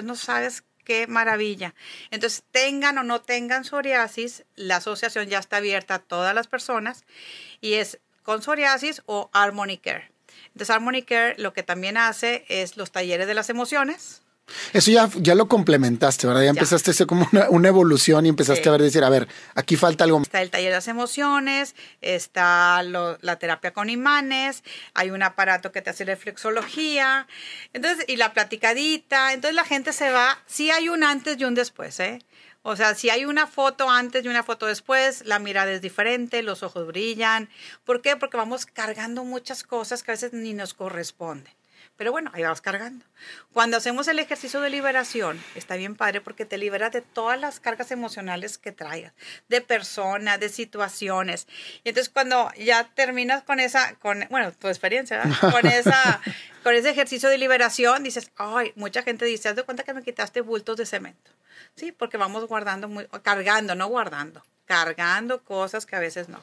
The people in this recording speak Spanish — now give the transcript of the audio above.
Pues, no sabes qué maravilla. Entonces, tengan o no tengan psoriasis, la asociación ya está abierta a todas las personas y es con psoriasis o Harmony Care. Entonces, Harmony Care lo que también hace es los talleres de las emociones, eso ya, ya lo complementaste, ¿verdad? Ya, empezaste a hacer como una, evolución y empezaste a ver, decir, a ver, aquí falta algo. Está el taller de las emociones, está la terapia con imanes, hay un aparato que te hace reflexología, entonces, y la platicadita. Entonces la gente se va, si hay un antes y un después, ¿eh? O sea, si hay una foto antes y una foto después, la mirada es diferente, los ojos brillan. ¿Por qué? Porque vamos cargando muchas cosas que a veces ni nos corresponden. Pero bueno, ahí vamos cargando. Cuando hacemos el ejercicio de liberación, está bien padre porque te liberas de todas las cargas emocionales que traigas, de personas, de situaciones. Y entonces cuando ya terminas con esa, con, bueno, tu experiencia, con esa, con ese ejercicio de liberación, dices, ay, mucha gente dice, haz de cuenta que me quitaste bultos de cemento. Sí, porque vamos guardando, cargando, no guardando, cargando cosas que a veces no.